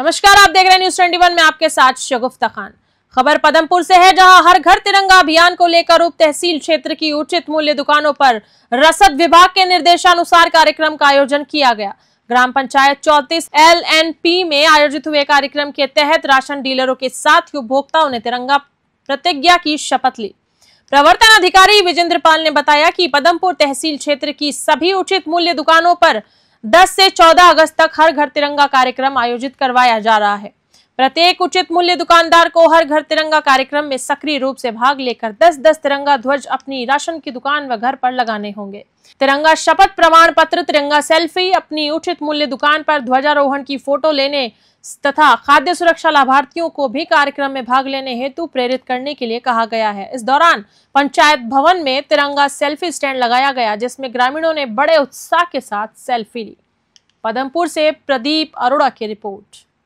नमस्कार आप देख रहे हैं न्यूज ट्वेंटी में आपके साथ शगुफ्ता खान खबर पदमपुर से है जहां हर घर तिरंगा अभियान को लेकर उप तहसील क्षेत्र की उचित मूल्य दुकानों पर रसद विभाग के निर्देशानुसार कार्यक्रम का आयोजन किया गया ग्राम पंचायत चौतीस एल में आयोजित हुए कार्यक्रम के तहत राशन डीलरों के साथ उपभोक्ताओं ने तिरंगा प्रतिज्ञा की शपथ ली प्रवर्तन अधिकारी विजेंद्र पाल ने बताया कि पदमपुर तहसील क्षेत्र की सभी उचित मूल्य दुकानों पर 10 से 14 अगस्त तक हर घर तिरंगा कार्यक्रम आयोजित करवाया जा रहा है प्रत्येक उचित मूल्य दुकानदार को हर घर तिरंगा कार्यक्रम में सक्रिय रूप से भाग लेकर 10-10 तिरंगा ध्वज अपनी राशन की दुकान व घर पर लगाने होंगे तिरंगा शपथ प्रमाण पत्र तिरंगा सेल्फी अपनी उचित मूल्य दुकान पर ध्वजारोहण की फोटो लेने तथा खाद्य सुरक्षा लाभार्थियों को भी कार्यक्रम में भाग लेने हेतु प्रेरित करने के लिए कहा गया है इस दौरान पंचायत भवन में तिरंगा सेल्फी स्टैंड लगाया गया जिसमें ग्रामीणों ने बड़े उत्साह के साथ सेल्फी ली पदमपुर से प्रदीप अरोड़ा की रिपोर्ट